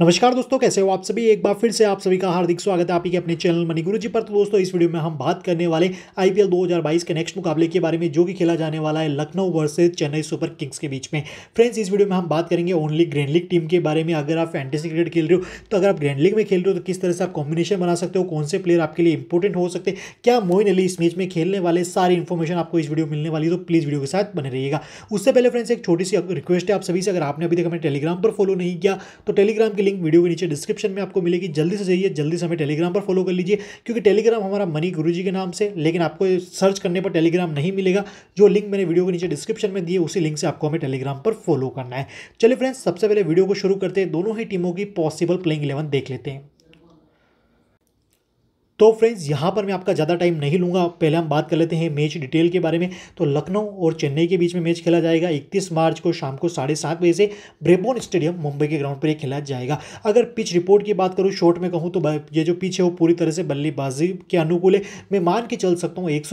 नमस्कार दोस्तों कैसे हो आप सभी एक बार फिर से आप सभी का हार्दिक स्वागत है आपके अपने चैनल मनी गुरु जी पर तो दोस्तों इस वीडियो में हम बात करने वाले आईपीएल 2022 के नेक्स्ट मुकाबले के बारे में जो कि खेला जाने वाला है Lucknow versus Chennai Super Kings के बीच में फ्रेंड्स इस वीडियो में हम बात करेंगे ओनली ग्रैंड लीग टीम के बारे में अगर आप फैंटेसी क्रिकेट खेल रहे हो तो अगर आप ग्रैंड लीग में खेल रहे हो तो किस तरह से आप कॉम्बिनेशन बना सकते हो कौन से प्लेयर आपके लिए इंपॉर्टेंट हो सकते हैं क्या मोइन अली इस मैच में खेलने वाले सारी इन्फॉर्मेशन आपको इस वीडियो मिलने वाली तो प्लीज़ वीडियो के साथ बने रहिएगा उससे पहले फ्रेंड्स एक छोटी सी रिक्वेस्ट है आप सभी से अगर आपने अभी तक हमें टेलीग्राम पर फॉलो नहीं किया तो टेलीग्राम के लिंक वीडियो के नीचे डिस्क्रिप्शन में आपको मिलेगी जल्दी से जाइए जल्दी से हमें टेलीग्राम पर फॉलो कर लीजिए क्योंकि टेलीग्राम हमारा मनी गुरु के नाम से लेकिन आपको सर्च करने पर टेलीग्राम नहीं मिलेगा जो लिंक मैंने वीडियो के नीचे डिस्क्रिप्शन में दिए उसी लिंक से आपको हमें टेलीग्राम पर फॉलो करना है चलिए फ्रेंड्स सबसे पहले वीडियो को शुरू करते हैं दोनों ही टीमों की पॉसिबल प्लेइंग इलेवन देख लेते हैं तो फ्रेंड्स यहाँ पर मैं आपका ज़्यादा टाइम नहीं लूँगा पहले हम बात कर लेते हैं मैच डिटेल के बारे में तो लखनऊ और चेन्नई के बीच में मैच खेला जाएगा इकतीस मार्च को शाम को साढ़े सात बजे से ब्रेबोन स्टेडियम मुंबई के ग्राउंड पर खेला जाएगा अगर पिच रिपोर्ट की बात करूँ शॉर्ट में कहूँ तो ये जो पिच है वो पूरी तरह से बल्लेबाजी के अनुकूल है मैं मान के चल सकता हूँ एक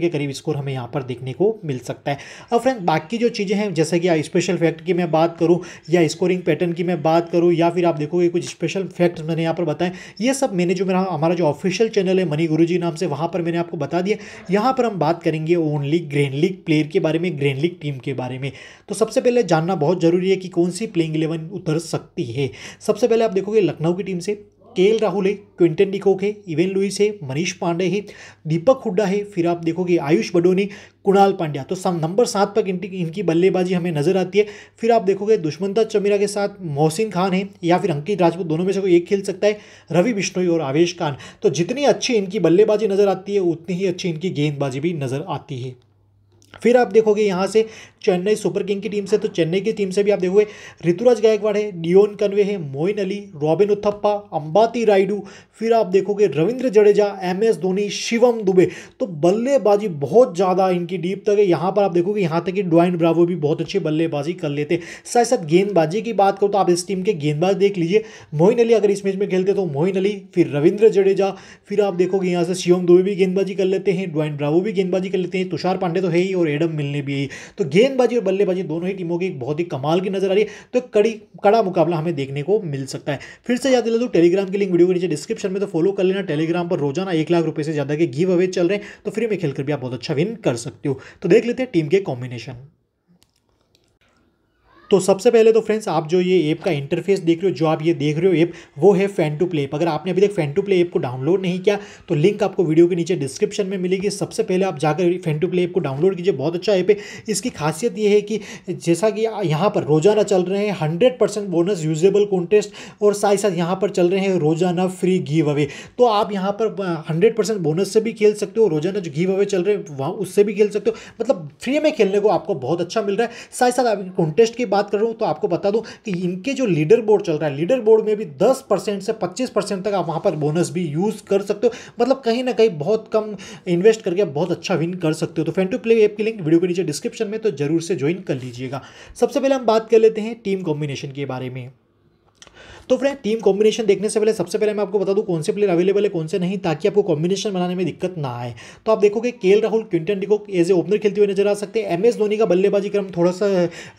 के करीब स्कोर हमें यहाँ पर देखने को मिल सकता है अब फ्रेंड बाकी जो चीज़ें हैं जैसे कि स्पेशल फैक्ट की मैं बात करूँ या स्कोरिंग पैटर्न की मैं बात करूँ या फिर आप देखोगे कुछ स्पेशल फैक्ट मैंने यहाँ पर बताएं ये सब मैंने जो मेरा हमारा जो ऑफिशियल चैनल है मनी गुरुजी नाम से वहाँ पर मैंने आपको बता दिया यहाँ पर हम बात करेंगे ओनली ग्रैंड लीग प्लेयर के बारे में ग्रैंड लीग टीम के बारे में तो सबसे पहले जानना बहुत ज़रूरी है कि कौन सी प्लेइंग इलेवन उतर सकती है सबसे पहले आप देखोगे लखनऊ की टीम से के एल राहुल है क्विंटन डिकोक है इवेन लुइस है मनीष पांडे है दीपक हुड्डा है फिर आप देखोगे आयुष बडोनी कुणाल पांड्या तो सम नंबर सात पर इनकी इनकी बल्लेबाजी हमें नजर आती है फिर आप देखोगे दुश्मनता चमीरा के साथ मोहसिन खान है या फिर अंकित राजपूत दोनों में से कोई एक खेल सकता है रवि बिश्नोई और आवेश खान तो जितनी अच्छी इनकी बल्लेबाजी नजर आती है उतनी ही अच्छी इनकी गेंदबाजी भी नजर आती है फिर आप देखोगे यहाँ से चेन्नई सुपर किंग की टीम से तो चेन्नई की टीम से भी आप देखोगे ऋतुराज गायकवाड़ है डियोन कन्वे है मोइन अली रॉबिन उत्थप्पा अंबाती राइडू फिर आप देखोगे रविंद्र जडेजा एम एस धोनी शिवम दुबे तो बल्लेबाजी बहुत ज़्यादा इनकी डीप तक है यहाँ पर आप देखोगे यहाँ तक कि डॉइन ब्रावो भी बहुत अच्छी बल्लेबाजी कर लेते साथ साथ गेंदबाजी की बात करो तो आप इस टीम के गेंदबाज देख लीजिए मोइन अली अगर इस मैच में खेलते तो मोइन अली फिर रविंद्र जडेजा फिर आप देखोगे यहाँ से शिवम दुबे भी गेंदबाजी कर लेते हैं डॉइन ब्रावो भी गेंदबाजी कर लेते हैं तुषार पांडे तो है ही और एडम मिलने भी है तो गेंद गेंदबाजी और बल्लेबाजी दोनों ही टीमों की बहुत ही कमाल की नजर आ रही है तो कड़ी कड़ा मुकाबला हमें देखने को मिल सकता है फिर से याद दिला दूँ टेलीग्राम की लिंक वीडियो के नीचे डिस्क्रिप्शन में तो फॉलो कर लेना टेलीग्राम पर रोजाना एक लाख रुपये से ज़्यादा के गिव अवे चल रहे हैं तो फ्री में खेलकर भी आप बहुत अच्छा विन कर सकते हो तो देख लेते हैं टीम के कॉम्बिनेशन तो सबसे पहले तो फ्रेंड्स आप जो ये ऐप का इंटरफेस देख रहे हो जो आप ये देख रहे हो ऐप वो है फैन टू प्ले अगर आपने अभी तक फैन टू प्ले ऐप को डाउनलोड नहीं किया तो लिंक आपको वीडियो के नीचे डिस्क्रिप्शन में मिलेगी सबसे पहले आप जाकर फैन टू प्ले ऐप को डाउनलोड कीजिए बहुत अच्छा ऐप है इसकी खासियत ये है कि जैसा कि यहाँ पर रोजाना चल रहे हैं hundred percent bonus usable contest और साथ साथ यहाँ पर चल रहे हैं रोजाना फ्री गिव अवे तो आप यहाँ पर हंड्रेड परसेंट बोनस से भी खेल सकते हो रोजाना जो गिव अवे चल रहे हैं वहाँ उससे भी खेल सकते हो मतलब फ्री में खेलने को आपको बहुत अच्छा मिल रहा है साथ साथ आप कॉन्टेस्ट के बात कर रहा हूँ तो आपको बता दूँ कि इनके जो लीडर बोर्ड चल रहा है लीडर बोर्ड में भी दस परसेंट से पच्चीस परसेंट तक आप वहाँ पर बोनस भी यूज़ कर सकते हो मतलब कहीं ना कहीं बहुत कम इन्वेस्ट करके आप बहुत अच्छा विन कर सकते हो तो फैन टू प्ले ऐप की लिंक वीडियो के नीचे डिस्क्रिप्शन में तो जरूर से ज्वाइन कर लीजिएगा सबसे पहले हम बात कर लेते हैं टीम कॉम्बिनेशन के बारे में तो फ्रेंड टीम कॉम्बिनेशन देखने से पहले सबसे पहले मैं आपको बता दूँ कौन से प्लेयर अवेलेबल है कौन से नहीं ताकि आपको कॉम्बिनेशन बनाने में दिक्कत ना आए तो आप देखोगे K Rahul Quinton de Kock as a opener खेलते हुए नजर आ सकते हैं एम एस धोनी का बल्लेबाजी क्रम थोड़ा सा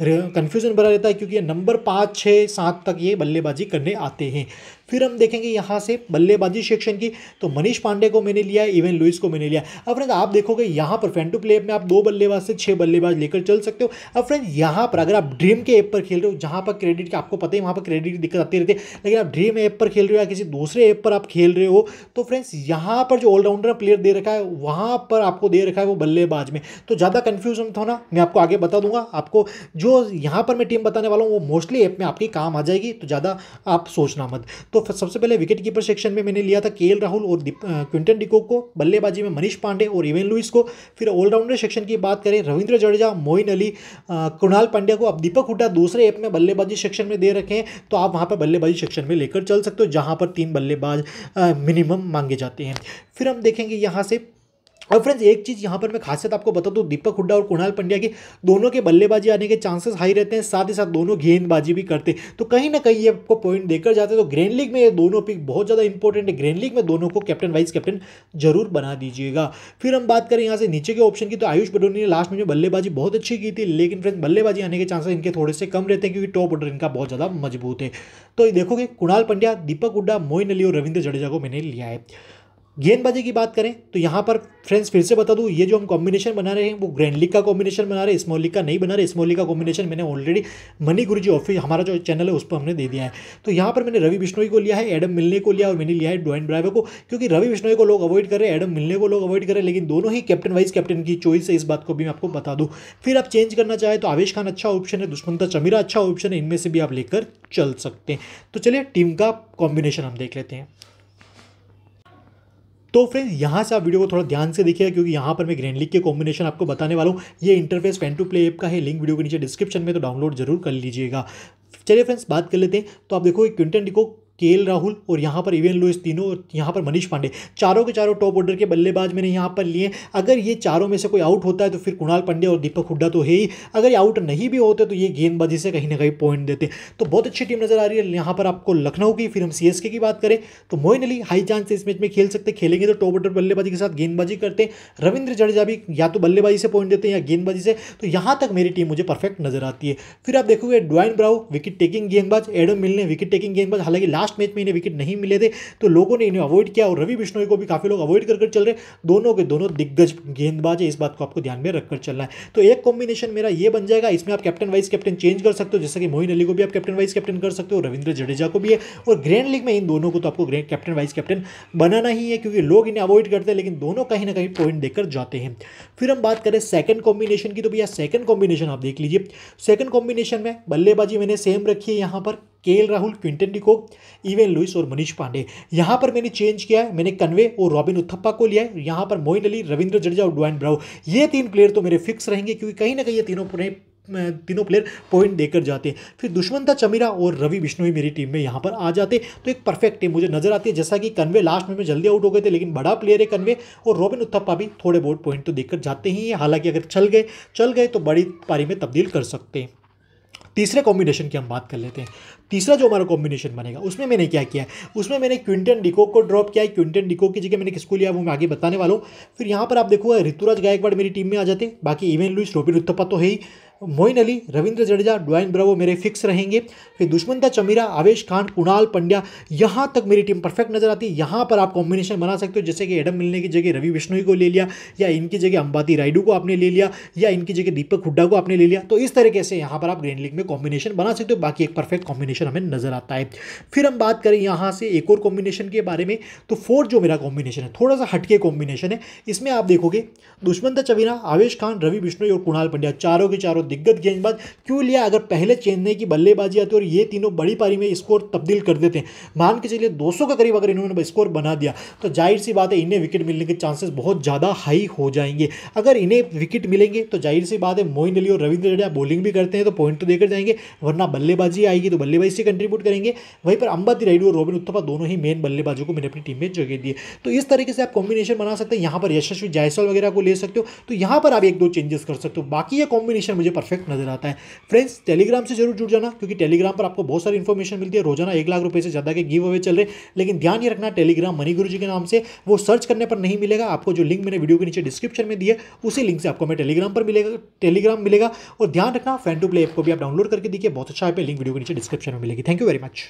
कन्फ्यूजन बना रहता है क्योंकि नंबर पाँच छः सात तक ये बल्लेबाजी करने आते हैं फिर हम देखेंगे यहाँ से बल्लेबाजी सेक्शन की तो मनीष पांडे को मैंने लिया इवन लुइस को मैंने लिया अब फ्रेंड आप देखोगे यहाँ पर फ्रेंड टू प्ले में आप दो बल्लेबाज से छः बल्लेबाज लेकर चल सकते हो अब फ्रेंड यहाँ पर अगर आप ड्रीम के ऐप पर खेल रहे हो जहाँ पर क्रेडिट की आपको पता है वहाँ पर क्रेडिट की दिक्कत आती रहती है लेकिन आप ड्रीम ऐप पर खेल रहे हो या किसी दूसरे ऐप पर आप खेल रहे हो तो फ्रेंड्स यहाँ पर जो ऑलराउंडर प्लेयर दे रखा है वहाँ पर आपको दे रखा है वो बल्लेबाज में तो ज़्यादा कन्फ्यूज था ना मैं आपको आगे बता दूंगा आपको जो यहाँ पर मैं टीम बताने वाला हूँ वो मोस्टली ऐप में आपकी काम आ जाएगी तो ज़्यादा आप सोचना मत तो सबसे पहले विकेट कीपर सेक्शन में मैंने लिया था के राहुल और क्विंटन डिको को बल्लेबाजी में मनीष पांडे और इवेन लुइस को फिर ऑलराउंडर सेक्शन की बात करें रविंद्र जडेजा मोइन अली कुणाल पांड्या को अब दीपक हुडा दूसरे ऐप में बल्लेबाजी सेक्शन में दे रखें तो आप वहाँ पर बल्लेबाजी सेक्शन में लेकर चल सकते हो जहाँ पर तीन बल्लेबाज मिनिमम मांगे जाते हैं फिर हम देखेंगे यहाँ से और फ्रेंड्स एक चीज़ यहाँ पर मैं खासियत आपको बता दूँ तो दीपक हुड्डा और कुणाल पंड्या की दोनों के बल्लेबाजी आने के चांसेस हाई रहते हैं साथ ही साथ दोनों गेंदबाजी भी करते हैं तो कहीं ना कहीं ये आपको पॉइंट देकर जाते हैं तो ग्रेन लीग में ये दोनों पिक बहुत ज़्यादा इंपॉर्टेंट है ग्रेन लीग में दोनों को कैप्टन वाइस कैप्टन जरूर बना दीजिएगा फिर हम बात करें यहाँ से नीचे के ऑप्शन की तो आयुष बडोनी ने लास्ट में बल्लेबाजी बहुत अच्छी की थी लेकिन फ्रेंड्स बल्लेबाजी आने के चांसेस इनके थोड़े से कम रहते हैं क्योंकि टॉप ऑर्डर इनका बहुत ज़्यादा मजबूत है तो देखोगे कुणाल पंड्या दीपक हुड्डा मोइन अली और रविंद्र जडेजा को मैंने लिया है गेंदबाजी की बात करें तो यहाँ पर फ्रेंड्स फिर से बता दूँ ये जो हम कॉम्बिनेशन बना रहे हैं वो ग्रैंड लीग का कॉम्बिनेशन बना रहे हैं स्मॉल लीग का नहीं बना रहे स्मॉल लीग का कॉम्बिनेशन मैंने ऑलरेडी मनी गुरुजी ऑफिस हमारा जो चैनल है उस पर हमने दे दिया है तो यहाँ पर मैंने रवि बिश्नोई को लिया है एडम मिलने को लिया और मैंने लिया है डोइन ब्राइवर को क्योंकि रवि बिश्नोई को लोग अवॉइड करें एडम मिलने को लोग अवॉइड करें लेकिन दोनों ही कैप्टन वाइस कैप्टन की चॉइस है इस बात को भी मैं आपको बता दूँ फिर आप चेंज करना चाहें तो आवेश खान अच्छा ऑप्शन है दुष्मंता चमीरा अच्छा ऑप्शन है इनमें से भी आप लेकर चल सकते हैं तो चलिए टीम का कॉम्बिनेशन हम देख लेते हैं तो फ्रेंड्स यहाँ से आप वीडियो को थोड़ा ध्यान से देखिएगा क्योंकि यहाँ पर मैं ग्रैंड लीग के कॉम्बिनेशन आपको बताने वाला हूँ ये interface fan two play app का है लिंक वीडियो के नीचे डिस्क्रिप्शन में तो डाउनलोड जरूर कर लीजिएगा चलिए फ्रेंड्स बात कर लेते हैं तो आप देखो क्विंटन डिको के राहुल और यहाँ पर इवेन लुइस तीनों और यहाँ पर मनीष पांडे चारों के चारों टॉप ऑर्डर के बल्लेबाज मैंने यहाँ पर लिए अगर ये चारों में से कोई आउट होता है तो फिर कुणाल पांडे और दीपक हुड्डा तो है ही अगर ये आउट नहीं भी होते तो ये गेंदबाजी से कहीं ना कहीं पॉइंट देते तो बहुत अच्छी टीम नज़र आ रही है यहाँ पर आपको लखनऊ की फिर हम सी की बात करें तो मोइन अली हाई चांस इस मैच में खेल सकते खेलेंगे तो टॉप ऑर्डर बल्लेबाजी के साथ गेंदबाजी करते रविंद्र जडेजा भी या तो बल्लेबाजी से पॉइंट देते हैं या गेंदबाजी से तो यहाँ तक मेरी टीम मुझे परफेक्ट नजर आती है फिर आप देखोगे डॉइन ब्राउ विकेट टेकिंग गेंदबाज एडम मिलने विकेट टेकिंग गेंदबाज हालांकि लास्ट लास्ट मैच में इन्हें विकेट नहीं मिले थे तो लोगों ने इन्हें अवॉइड किया और रवि बिश्नोई को भी काफ़ी लोग अवॉइड कर चल रहे दोनों के दोनों दिग्गज गेंदबाज है इस बात को आपको ध्यान में रखकर चलना है तो एक कॉम्बिनेशन मेरा ये बन जाएगा इसमें आप कैप्टन वाइस कैप्टन चेंज कर सकते हो जैसे कि मोहिन अली को भी आप कैप्टन वाइस कैप्टन कर सकते हो रविंद्र जडेजा को भी है और ग्रैंड लीग में इन दोनों को तो आपको कैप्टन वाइस कैप्टन बनाना ही है क्योंकि लोग इन्हें अवॉइड करते हैं लेकिन दोनों कहीं ना कहीं पॉइंट देकर जाते हैं फिर हम बात करें सेकंड कॉम्बिनेशन की तो भैया सेकंड कॉम्बिनेशन आप देख लीजिए सेकंड कॉम्बिनेशन में बल्लेबाजी मैंने सेम रखी है यहां पर K Rahul Quinton de Kock Evin Lewis और मनीष पांडे यहाँ पर मैंने चेंज किया है मैंने कन्वे और रॉबिन उत्थप्पा को लिया है यहाँ पर मोइन अली रविंद्र जडेजा और डुआन ब्राउ ये तीन प्लेयर तो मेरे फिक्स रहेंगे क्योंकि कहीं ना कहीं ये तीनों पूरे तीनों प्लेयर पॉइंट देकर जाते हैं फिर दुश्मनता चमीरा और रवि बिश्नोई मेरी टीम में यहाँ पर आ जाते तो एक परफेक्ट टीम मुझे नजर आती है जैसा कि कन्वे लास्ट में जल्दी आउट हो गए थे लेकिन बड़ा प्लेयर है कन्वे और रॉबिन उत्थप्पा भी थोड़े बहुत पॉइंट तो देकर जाते ही हैं हालांकि अगर चल गए चल गए तो बड़ी पारी में तब्दील कर सकते हैं तीसरे कॉम्बिनेशन की हम बात कर लेते हैं तीसरा जो हमारा कॉम्बिनेशन बनेगा उसमें मैंने क्या किया उसमें मैंने क्विंटन डिको को ड्रॉप किया क्विंटन डिको की जगह मैंने किसको लिया वो मैं आगे बताने वाला हूँ फिर यहाँ पर आप देखो ऋतुराज गायकवाड़ मेरी टीम में आ जाते बाकी इवेन लुइस रोबिन उत्तपा तो है ही मोइन अली रविंद्र जडेजा डोइन ब्रावो मेरे फिक्स रहेंगे फिर दुश्मनता चमीरा आवेश खान कुणाल पंड्या यहाँ तक मेरी टीम परफेक्ट नजर आती है यहाँ पर आप कॉम्बिनेशन बना सकते हो जैसे कि एडम मिलने की जगह रवि बिश्नोई को ले लिया या इनकी जगह अंबाती राइडू को आपने ले लिया या इनकी जगह दीपक हुड्डा को आपने ले लिया तो इस तरीके से यहाँ पर आप ग्रैंड लीग में कॉम्बिनेशन बना सकते हो बाकी एक परफेक्ट कॉम्बिनेशन कॉम्बिनेशन हमें नज़र आता है फिर हम बात करें यहाँ से एक और कॉम्बिनेशन के बारे में तो फोर जो मेरा कॉम्बिनेशन है थोड़ा सा हटके कॉम्बिनेशन है इसमें आप देखोगे दुश्मन चवीना आवेश खान रवि बिश्नोई और कुणाल पंड्या चारों के चारों दिग्गज गेंदबाज क्यों लिया अगर पहले चेन्नई की बल्लेबाजी आती और ये तीनों बड़ी पारी में स्कोर तब्दील कर देते हैं मान के चलिए दो के करीब अगर इन्होंने स्कोर बना दिया तो जाहिर सी बात है इन्हें विकेट मिलने के चांसेस बहुत ज़्यादा हाई हो जाएंगे अगर इन्हें विकेट मिलेंगे तो जाहिर सी बात है मोइन अली और रविंद्र जडेजा बॉलिंग भी करते हैं तो पॉइंट तो देकर जाएंगे वरना बल्लेबाजी आएगी तो बल्लेबाजी दुबई से कंट्रीब्यूट करेंगे वहीं पर अंबाती रेडू और रोबिन उत्थपा दोनों ही मेन बल्लेबाजों को मैंने अपनी टीम में जगह दी तो इस तरीके से आप कॉम्बिनेशन बना सकते हैं यहाँ पर यशस्वी जायसवाल वगैरह को ले सकते हो तो यहाँ पर आप एक दो चेंजेस कर सकते हो बाकी ये कॉम्बिनेशन मुझे परफेक्ट नजर आता है फ्रेंड्स टेलीग्राम से जरूर जुड़ जाना क्योंकि टेलीग्राम पर आपको बहुत सारी इन्फॉर्मेशन मिलती है रोजाना एक लाख रुपये से ज़्यादा के गिव अवे चल रहे लेकिन ध्यान ही रखना टेलीग्राम मनी गुरु जी के नाम से वो सर्च करने पर नहीं मिलेगा आपको जो लिंक मैंने वीडियो के नीचे डिस्क्रिप्शन में दिया उसी लिंक से आपको मैं टेलीग्राम पर मिलेगा टेलीग्राम मिलेगा और ध्यान रखना फैन टू प्ले ऐप को भी आप डाउनलोड करके देखिए बहुत अच्छा है लिंक वीडियो के नीचे डिस्क्रिप्शन में मिलेगी थैंक यू वेरी मच